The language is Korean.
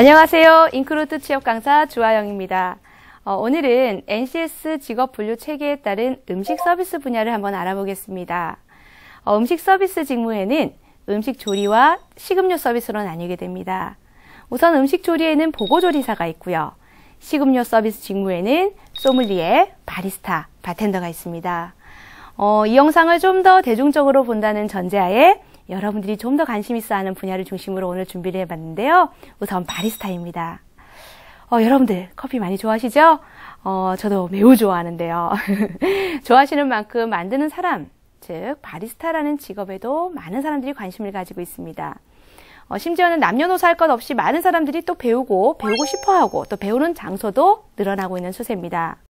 안녕하세요. 인크루트 취업 강사 주아영입니다. 어, 오늘은 NCS 직업 분류 체계에 따른 음식 서비스 분야를 한번 알아보겠습니다. 어, 음식 서비스 직무에는 음식 조리와 식음료 서비스로 나뉘게 됩니다. 우선 음식 조리에는 보고조리사가 있고요. 식음료 서비스 직무에는 소믈리에, 바리스타, 바텐더가 있습니다. 어, 이 영상을 좀 더 대중적으로 본다는 전제하에 여러분들이 좀 더 관심 있어 하는 분야를 중심으로 오늘 준비를 해봤는데요. 우선 바리스타입니다. 어, 여러분들 커피 많이 좋아하시죠? 어, 저도 매우 좋아하는데요. 좋아하시는 만큼 만드는 사람, 즉 바리스타라는 직업에도 많은 사람들이 관심을 가지고 있습니다. 어, 심지어는 남녀노소 할 것 없이 많은 사람들이 또 배우고 배우고 싶어하고 또 배우는 장소도 늘어나고 있는 추세입니다.